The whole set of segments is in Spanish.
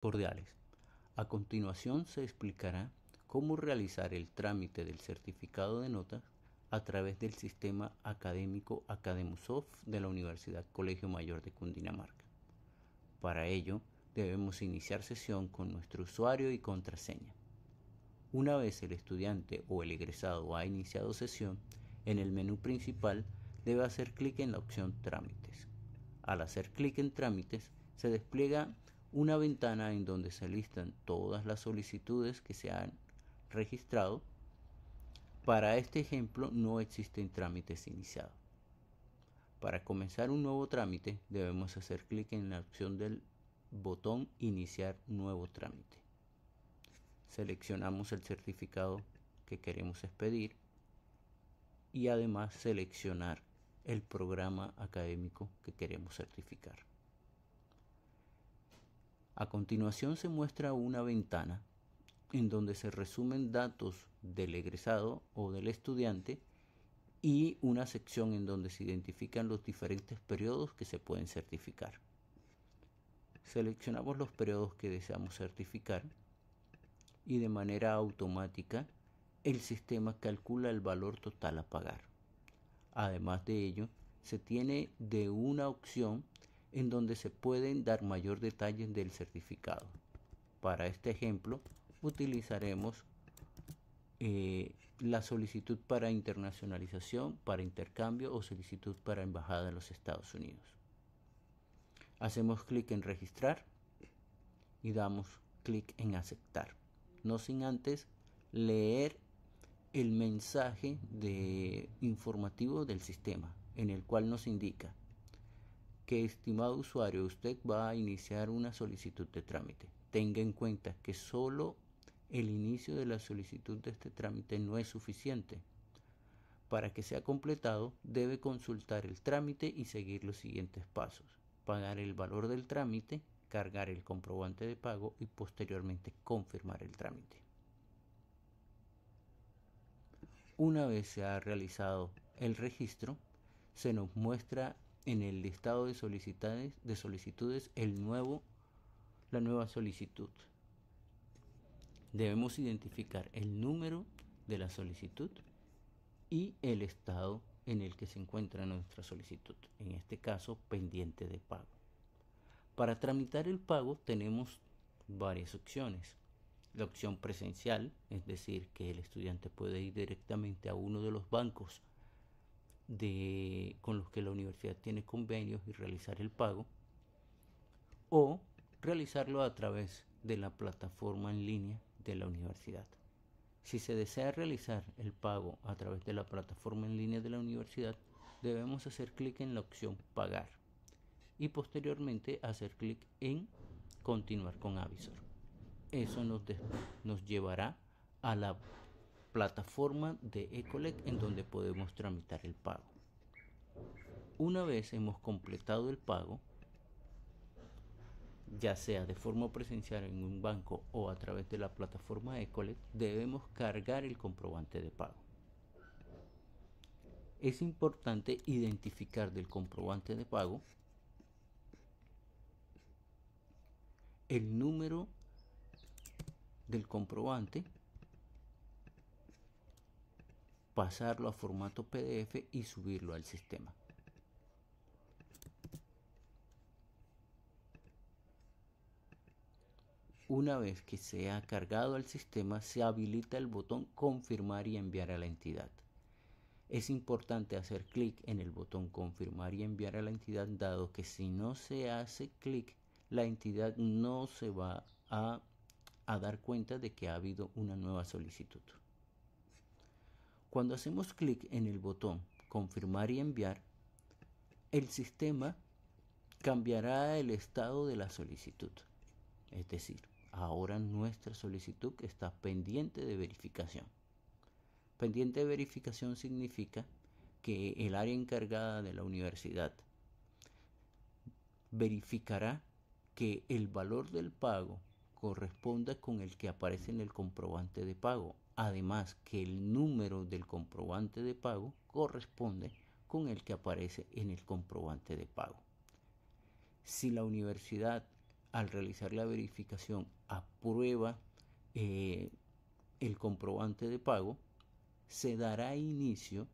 cordiales. A continuación se explicará cómo realizar el trámite del certificado de notas a través del sistema académico Academusoft de la Universidad Colegio Mayor de Cundinamarca. Para ello, debemos iniciar sesión con nuestro usuario y contraseña. Una vez el estudiante o el egresado ha iniciado sesión, en el menú principal debe hacer clic en la opción Trámites. Al hacer clic en Trámites, se despliega una ventana en donde se listan todas las solicitudes que se han registrado. Para este ejemplo no existen trámites iniciados. Para comenzar un nuevo trámite debemos hacer clic en la opción del botón Iniciar nuevo trámite. Seleccionamos el certificado que queremos expedir y además seleccionar el programa académico que queremos certificar. A continuación se muestra una ventana en donde se resumen datos del egresado o del estudiante y una sección en donde se identifican los diferentes periodos que se pueden certificar. Seleccionamos los periodos que deseamos certificar y de manera automática el sistema calcula el valor total a pagar. Además de ello, se tiene de una opción en donde se pueden dar mayor detalle del certificado. Para este ejemplo utilizaremos eh, la solicitud para internacionalización, para intercambio o solicitud para embajada en los Estados Unidos. Hacemos clic en registrar y damos clic en aceptar. No sin antes leer el mensaje de informativo del sistema en el cual nos indica que, estimado usuario, usted va a iniciar una solicitud de trámite. Tenga en cuenta que solo el inicio de la solicitud de este trámite no es suficiente. Para que sea completado, debe consultar el trámite y seguir los siguientes pasos. Pagar el valor del trámite, cargar el comprobante de pago y posteriormente confirmar el trámite. Una vez se ha realizado el registro, se nos muestra en el listado de solicitudes, de solicitudes el nuevo, la nueva solicitud. Debemos identificar el número de la solicitud y el estado en el que se encuentra nuestra solicitud, en este caso pendiente de pago. Para tramitar el pago tenemos varias opciones. La opción presencial, es decir, que el estudiante puede ir directamente a uno de los bancos de, con los que la universidad tiene convenios y realizar el pago, o realizarlo a través de la plataforma en línea de la universidad. Si se desea realizar el pago a través de la plataforma en línea de la universidad, debemos hacer clic en la opción Pagar y posteriormente hacer clic en Continuar con Avisor. Eso nos llevará a la plataforma de Ecolec en donde podemos tramitar el pago. Una vez hemos completado el pago, ya sea de forma presencial en un banco o a través de la plataforma Ecolet debemos cargar el comprobante de pago. Es importante identificar del comprobante de pago el número del comprobante pasarlo a formato PDF y subirlo al sistema. Una vez que se ha cargado al sistema, se habilita el botón confirmar y enviar a la entidad. Es importante hacer clic en el botón confirmar y enviar a la entidad dado que si no se hace clic, la entidad no se va a, a dar cuenta de que ha habido una nueva solicitud. Cuando hacemos clic en el botón confirmar y enviar, el sistema cambiará el estado de la solicitud. Es decir, ahora nuestra solicitud está pendiente de verificación. Pendiente de verificación significa que el área encargada de la universidad verificará que el valor del pago corresponda con el que aparece en el comprobante de pago además que el número del comprobante de pago corresponde con el que aparece en el comprobante de pago. Si la universidad al realizar la verificación aprueba eh, el comprobante de pago, se dará inicio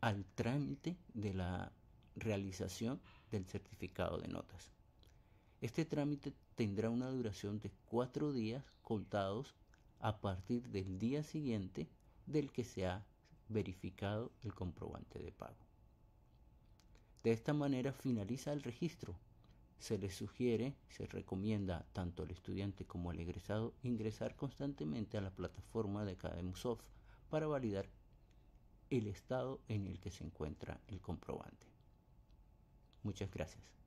al trámite de la realización del certificado de notas. Este trámite tendrá una duración de cuatro días contados a partir del día siguiente del que se ha verificado el comprobante de pago. De esta manera finaliza el registro. Se le sugiere, se recomienda tanto al estudiante como al egresado ingresar constantemente a la plataforma de Soft para validar el estado en el que se encuentra el comprobante. Muchas gracias.